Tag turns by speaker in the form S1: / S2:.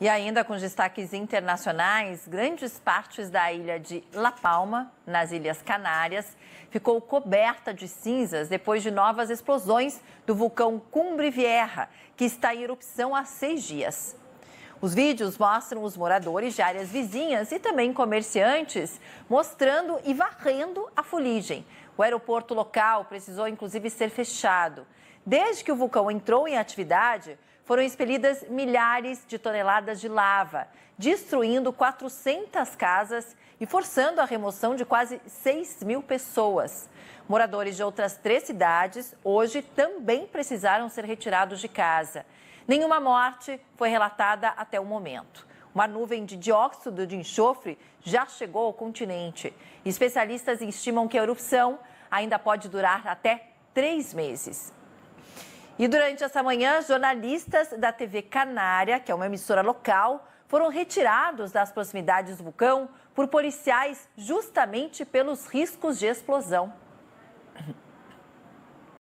S1: E ainda com destaques internacionais, grandes partes da ilha de La Palma, nas Ilhas Canárias, ficou coberta de cinzas depois de novas explosões do vulcão Cumbre Vieja, que está em erupção há seis dias. Os vídeos mostram os moradores de áreas vizinhas e também comerciantes mostrando e varrendo a fuligem, o aeroporto local precisou inclusive ser fechado. Desde que o vulcão entrou em atividade, foram expelidas milhares de toneladas de lava, destruindo 400 casas e forçando a remoção de quase 6 mil pessoas. Moradores de outras três cidades hoje também precisaram ser retirados de casa. Nenhuma morte foi relatada até o momento uma nuvem de dióxido de enxofre já chegou ao continente. Especialistas estimam que a erupção ainda pode durar até três meses. E durante essa manhã, jornalistas da TV Canária, que é uma emissora local, foram retirados das proximidades do vulcão por policiais justamente pelos riscos de explosão.